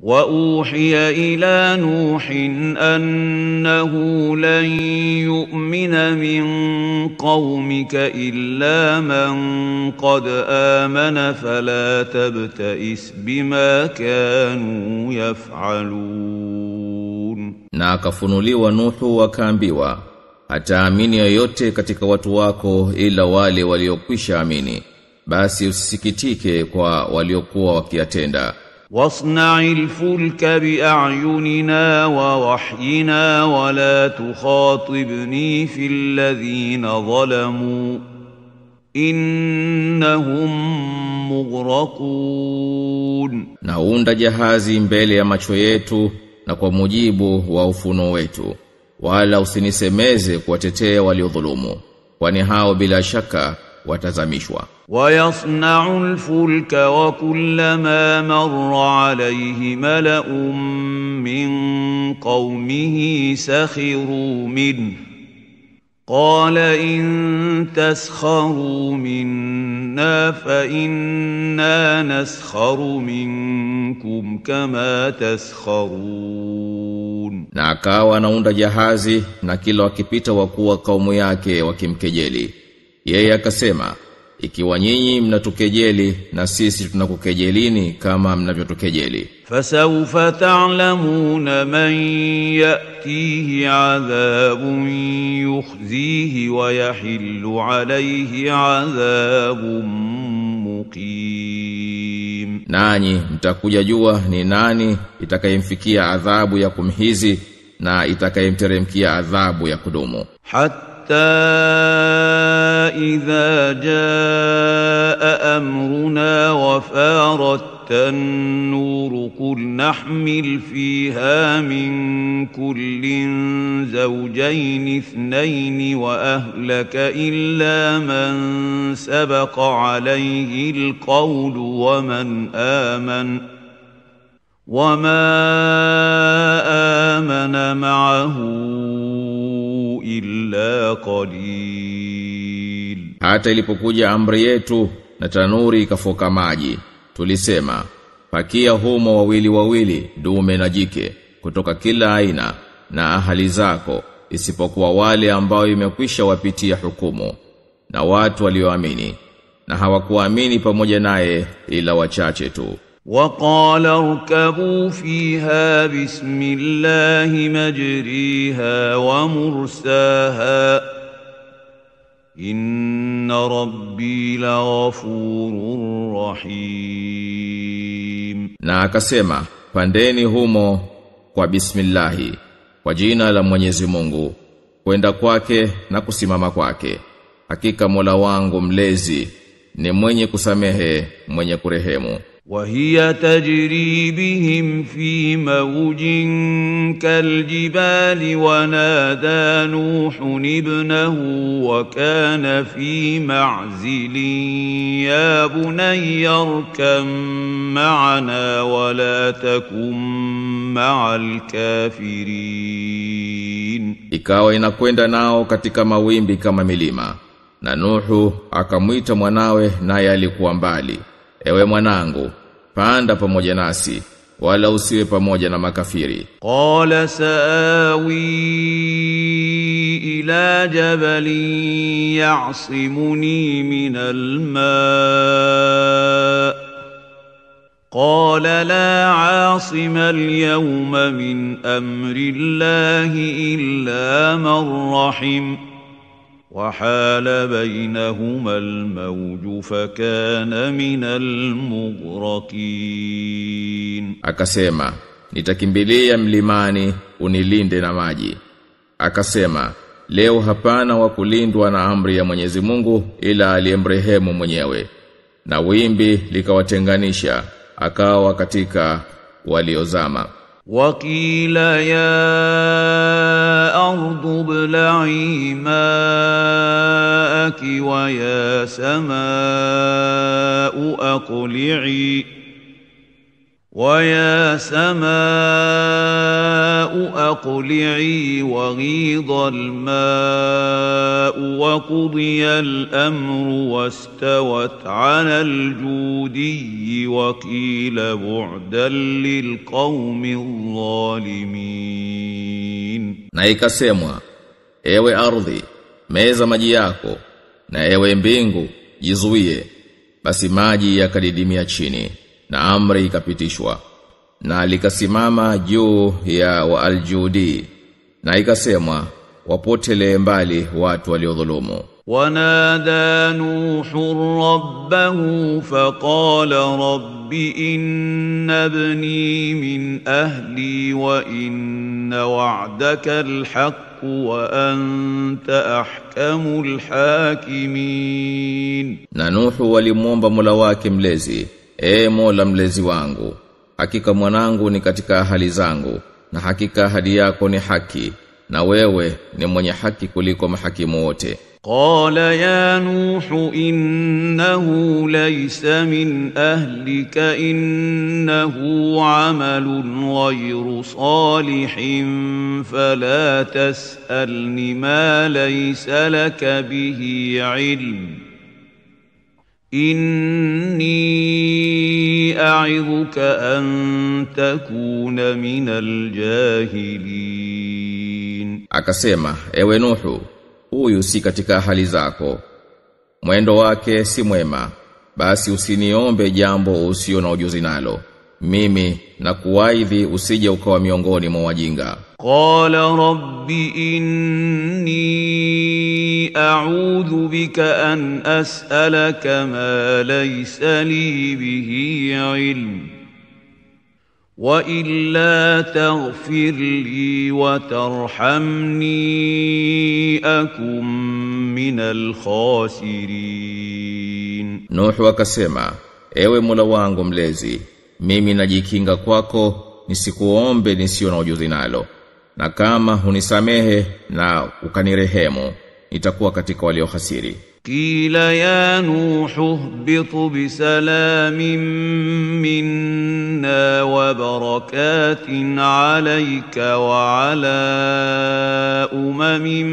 واوحي الى نوح انه لن يؤمن من قومك الا من قد امن فلا تبتئس بما كانوا يفعلون na akafunuliwa nuhu akaambiwa hataamini yoyote katika watu wako ila wale waliokwisha amini basi usisikitike kwa waliokuwa wakiyatenda واصنع الفلك باعيننا ووحينا ولا تخاطبني في الذين ظلموا innahum mughraqun, naunda jahazi mbele ya macho yetu na kwa mujibu wa ufuno wetu, wala usinisemeze kuwatetea waliodhulumu, kwani hao bila shaka watazamishwa. Wayasnau lfulka wa kullama marra alayhi malaun min qaumihi sakhiru min qala in taskharu minna fa inna naskharu minkum kama taskharun, na akawa anaunda jahazi na kila wakipita wakuwa kaumu yake wakimkejeli yeye akasema, ikiwa nyinyi mnatukejeli na sisi tunakukejelini kama mnavyotukejeli. Fasawfa ta'lamuna man ya'tihi adhabun yukhzihi wa yahillu alayhi adhabun muqim, nanyi mtakuja jua ni nani itakayemfikia adhabu ya kumhizi na itakayemteremkia adhabu ya kudumu. Hatta حتى إذا جاء أمرنا وفارت النور قل نحمل فيها من كل زوجين اثنين وأهلك إلا من سبق عليه القول ومن آمن وما آمن معه illa qalil. Hata ilipokuja amri yetu na tanuri ikafoka maji, tulisema pakia humo wawili wawili dume na jike kutoka kila aina na ahali zako isipokuwa wale ambao imekwisha wapitia hukumu na watu walioamini na hawakuamini pamoja naye ila wachache tu. وقال اركبوا فيها بسم الله مجريها ومرساها إن ربي لغفور رحيم na akasema pandeni humo kwa bismillahi kwa jina la Mwenyezi Mungu kwenda kwake na kusimama kwake hakika Mola wangu mlezi ni mwenye kusamehe mwenye kurehemu وهي تجري بهم في موج كالجبال ونادى نوح ابنه وكان في معزل يا بني اركم معنا ولا تكن مع الكافرين ikawa inakwenda nao katika mawimbi kama milima na Nuhu akamwita mwanawe naye alikuwa mbali ewe mwanangu panda pamoja nasi wala usiwe pamoja na makafiri qala saawi ila jabali ya'simuni min alma قال لا عاصم اليوم من امر الله الا من رحم وحال بينهما الموج fakana min almughraqin akasema nitakimbilia mlimani unilinde na maji akasema leo hapana wakulindwa na amri ya Mwenyezi Mungu ila aliyemrehemu mwenyewe na wimbi likawatenganisha akawa katika waliozama وقيل يا أرض ابلعي ماءك ويا سماء أقلعي ويا سماء أقلعي وغيض الماء وقضي الأمر واستوت على الجودي وقيل بعدا للقوم الظالمين na ikasemwa ewe ardhi meza maji yako na ewe mbingu jizuie basi maji yakadidimia chini na amri ikapitishwa na likasimama juu ya waaljudi na ikasemwa wapotele mbali watu waliodhulumu ونادى نوح ربه فقال رب إن ابني من أهلي وإن وعدك الحق وأنت أحكم الحاكمين نوح ولمومب ملواك ملزي E Mola mlezi wangu hakika mwanangu ni katika hali zangu na hakika hadi yako ni haki na wewe ni mwenye haki kuliko mahakimu wote Qala ya Nuhu innahu laysa min ahlika innahu amalun ghayru salihin fala tas'alni ma laysa laka bihi ilm inni a'idhuka an takuna minal jahilin akasema ewe nuhu huyu si katika hali zako mwendo wake si mwema basi usiniombe jambo usio na ujuzi nalo mimi na kuwaidhi usije ukawa miongoni mwa wajinga qala rabbi inni أعوذ بك أن أسألك ما ليس لي به علم وإلا تغفر لي وترحمني أكن من الخاسرين نوح وكسما ewe mula wangu mlezi mimi najikinga kwako nisikuombe nisio na ujuzi nalo na kama hunisamehe na ukanirehemu itakuwa katika waliohasiri kila ya nuhu hbitu bisalamin minna wa barakatin alayka wa ala umamin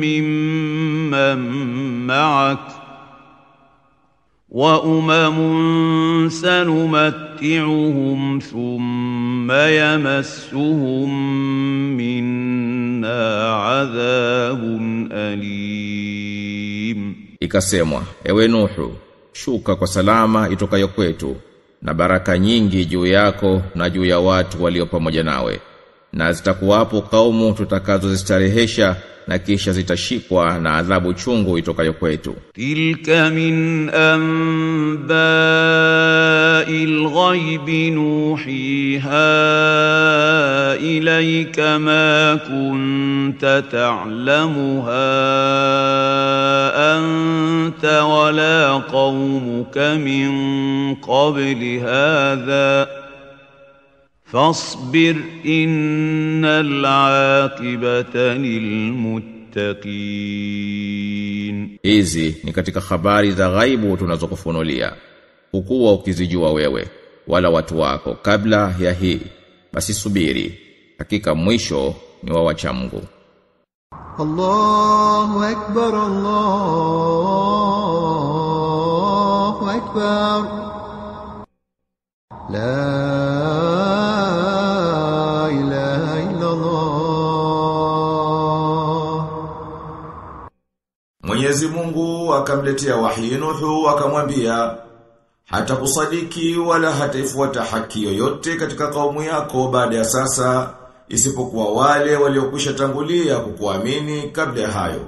mimman ma'ak umamun سنمتعهم thumma yamassuhum minna na adhabun alim. Ikasemwa, ewe Nuhu, shuka kwa salama itokayo kwetu na baraka nyingi juu yako na juu ya watu walio pamoja nawe na zitakuwapo kaumu tutakazozistarehesha na kisha zitashikwa na adhabu chungu itokayo kwetu. Tilka min anba'il ghaibi nuhiha ilayka ma kunta ta'lamuha anta wala qaumuka min qabli hadha Fasbir innal aqibata lilmuttaqin. Hizi ni katika habari za ghaibu tunazokufunulia hukuwa ukizijua wewe wala watu wako kabla ya hii basi subiri hakika mwisho ni wa wacha Mungu Allahu akbar Allahu akbar La Mwenyezi Mungu akamletea wahi Nuhu akamwambia hata kusadiki wala hataifuata haki yoyote katika kaumu yako baada ya sasa isipokuwa wale waliokwisha tangulia kukuamini kabla ya hayo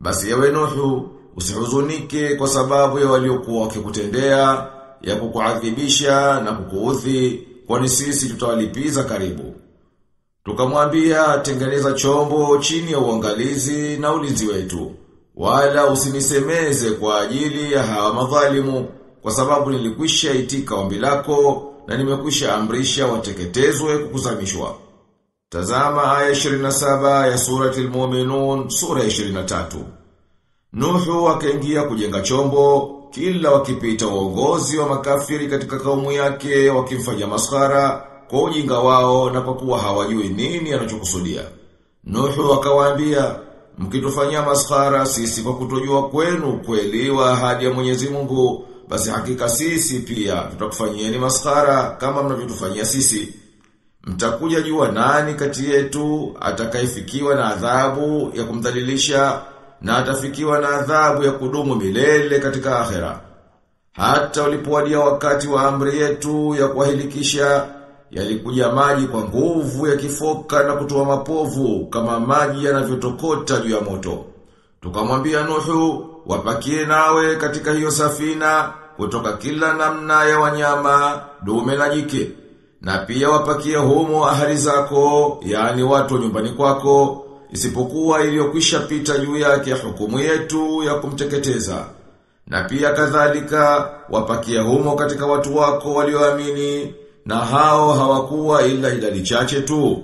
basi yawe Nuhu usihuzunike kwa sababu ya waliokuwa wakikutendea ya kukuadhibisha na kukuudhi kwani sisi tutawalipiza karibu tukamwambia tengeneza chombo chini ya uangalizi na ulinzi wetu wala usinisemeze kwa ajili ya hawa madhalimu kwa sababu nilikwisha itika ombi lako na nimekwisha amrisha wateketezwe kukuzamishwa. Tazama aya 27 ya surati al-Mu'minun sura ya 23. Nuhu akaingia kujenga chombo kila wakipita uongozi wa makafiri katika kaumu yake wakimfanya maskara kwa ujinga wao na kwa kuwa hawajui nini anachokusudia. Nuhu akawaambia Mkitufanyia maskhara sisi kwa kutojua kwenu kweli wa ahadi ya Mwenyezi Mungu, basi hakika sisi pia tutakufanyieni maskhara kama mnavyotufanyia sisi. Mtakuja jua nani kati yetu atakayefikiwa na adhabu ya kumdhalilisha na atafikiwa na adhabu ya kudumu milele katika akhera. Hata ulipowadia wakati wa amri yetu ya kuwahilikisha Yalikuja maji kwa nguvu ya kifoka na kutoa mapovu kama maji yanavyotokota juu ya moto. Tukamwambia Nuhu, wapakie nawe katika hiyo safina kutoka kila namna ya wanyama, dume na jike. Na pia wapakie humo ahari zako, yaani watu nyumbani kwako, isipokuwa iliyokwisha pita juu yake hukumu yetu ya kumteketeza. Na pia kadhalika wapakie humo katika watu wako walioamini na hao hawakuwa ila idadi chache tu.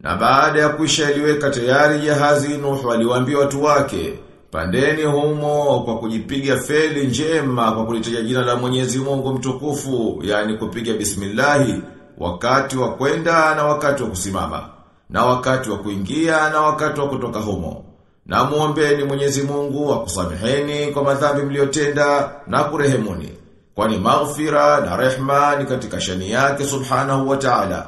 Na baada ya iliweka tayari jahazi Nuh aliwaambia watu wake, pandeni humo kwa kujipiga feli njema kwa kulitaja jina la Mwenyezi Mungu mtukufu, yani kupiga bismillahi wakati wa kwenda na wakati wa kusimama, na wakati wa kuingia na wakati wa kutoka humo. Na muombeni Mwenyezi Mungu akusameheni kwa madhambi mliyotenda na kurehemuni. Kwani maghfira na rehma ni katika shani yake subhanahu wa ta'ala.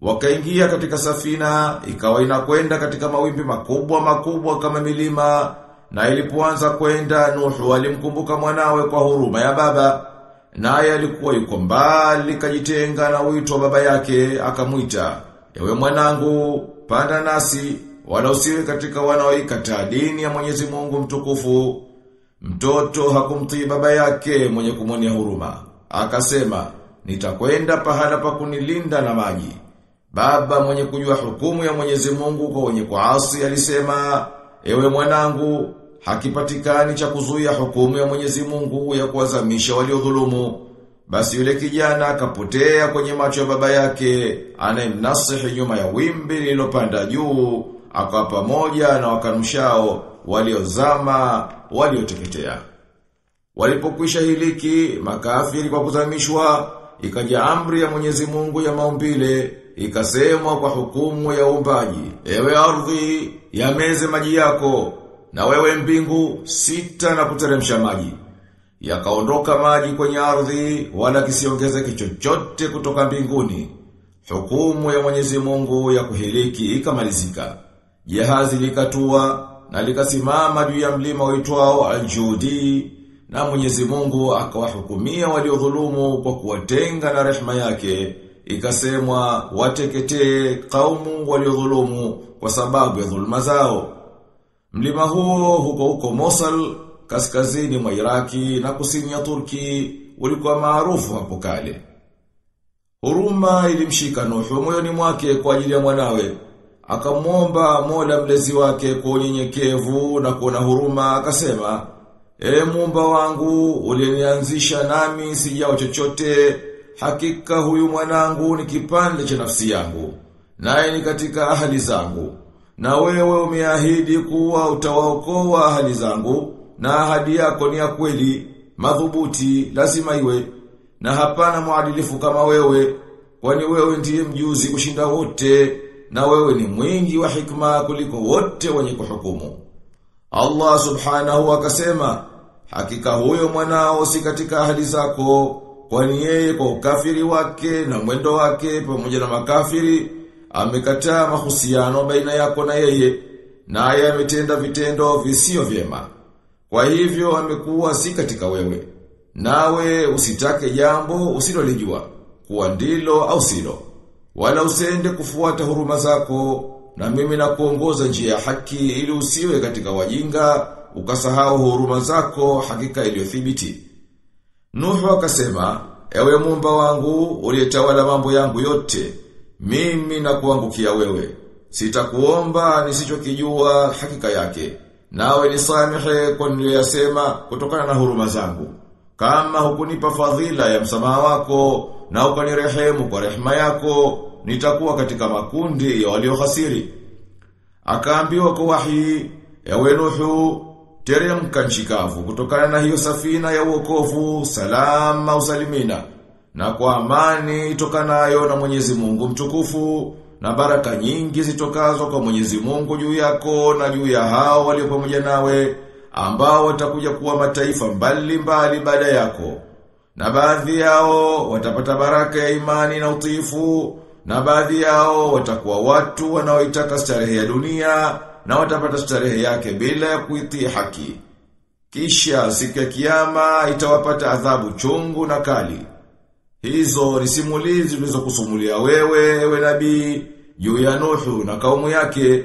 Wakaingia katika safina, ikawa inakwenda katika mawimbi makubwa makubwa kama milima, na ilipoanza kwenda Nuhu alimkumbuka mwanawe kwa huruma ya baba. Naye alikuwa yuko mbali kajitenga na wito wa baba yake, akamwita, "Ewe mwanangu, panda nasi, wala usiwe katika wanaoikataa dini ya Mwenyezi Mungu mtukufu." Mtoto hakumtii baba yake mwenye kumonia huruma. Akasema, nitakwenda pahala pa kunilinda na maji. Baba mwenye kujua hukumu ya Mwenyezi Mungu kwa wenye kuasi alisema, ewe mwanangu, hakipatikani cha kuzuia hukumu ya Mwenyezi Mungu ya kuwazamisha waliodhulumu. Basi yule kijana akapotea kwenye macho ya baba yake, anayemnasihi nyuma ya wimbi lililopanda juu, akawa pamoja na wakanushao, waliozama, walioteketea. Walipokwisha hiliki makafiri kwa kuzamishwa, ikaja amri ya Mwenyezi Mungu ya maumbile, ikasemwa kwa hukumu ya umbaji ewe ardhi, yameze maji yako, na wewe mbingu, sita na kuteremsha maji. Yakaondoka maji kwenye ardhi, wala kisiongezeke chochote kutoka mbinguni. Hukumu ya Mwenyezi Mungu ya kuhiliki ikamalizika. Jahazi likatua, na likasimama juu ya mlima uitwao Aljudi na Mwenyezi Mungu akawahukumia waliodhulumu kwa kuwatenga na rehema yake ikasemwa wateketee kaumu waliodhulumu kwa sababu ya dhulma zao mlima huo huko huko Mosul kaskazini mwa Iraki na kusini ya Turki ulikuwa maarufu hapo kale huruma ilimshika Nuhu moyoni mwake kwa ajili ya mwanawe akamwomba Mola mlezi wake kwa unyenyekevu na kuona huruma akasema E mumba wangu ulinianzisha nami sijao chochote hakika huyu mwanangu ni kipande cha nafsi yangu naye ni katika ahali zangu na wewe umeahidi kuwa utawaokoa ahali zangu na ahadi yako ni ya kweli madhubuti lazima iwe na hapana mwadilifu kama wewe kwani wewe ndiye mjuzi kushinda wote na wewe ni mwingi wa hikma kuliko wote wenye kuhukumu. Allah subhanahu akasema, hakika huyo mwanao si katika ahadi zako, kwani yeye kwa ukafiri wake na mwendo wake pamoja na makafiri amekataa mahusiano baina yako na yeye, naye ametenda vitendo visio vyema. Kwa hivyo amekuwa si katika wewe, nawe usitake jambo usilolijua kuwa ndilo au silo wala usiende kufuata huruma zako na mimi nakuongoza njia ya haki ili usiwe katika wajinga ukasahau huruma zako hakika iliyothibiti Nuhu akasema ewe mumba wangu uliyetawala mambo yangu yote mimi kuangukia wewe sitakuomba nisichokijua hakika yake nawe nisamehe kwa niliyosema kutokana na huruma zangu kama hukunipa fadhila ya msamaha wako na ukanirehemu kwa rehema yako nitakuwa katika makundi ya waliohasiri akaambiwa kwa wahi ya wenuhu teremka nchikavu kutokana na hiyo safina ya uokovu salama usalimina na kwa amani itokanayo na Mwenyezi Mungu mtukufu na baraka nyingi zitokazo kwa Mwenyezi Mungu juu yako na juu ya hao walio pamoja nawe ambao watakuja kuwa mataifa mbali mbali baada yako. Na baadhi yao watapata baraka ya imani na utiifu, na baadhi yao watakuwa watu wanaoitaka starehe ya dunia na watapata starehe yake bila ya kuitii haki. Kisha siku ya kiyama itawapata adhabu chungu na kali. Hizo ni simulizi tulizokusumulia wewe ewe nabii juu ya Nuhu na kaumu yake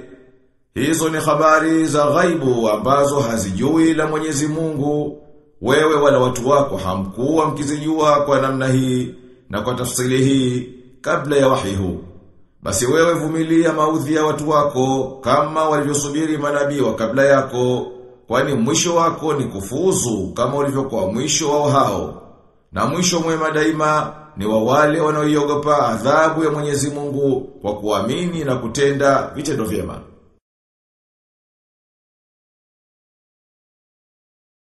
Hizo ni habari za ghaibu ambazo hazijui la Mwenyezi Mungu. Wewe wala watu wako hamkuwa mkizijua kwa namna hii na kwa tafsiri hii kabla ya wahi huu. Basi wewe vumilia maudhi ya watu wako kama walivyosubiri manabii wa kabla yako, kwani mwisho wako ni kufuzu kama ulivyokuwa mwisho wao hao. Na mwisho mwema daima ni wa wale wanaoiogopa adhabu ya Mwenyezi Mungu kwa kuamini na kutenda vitendo vyema.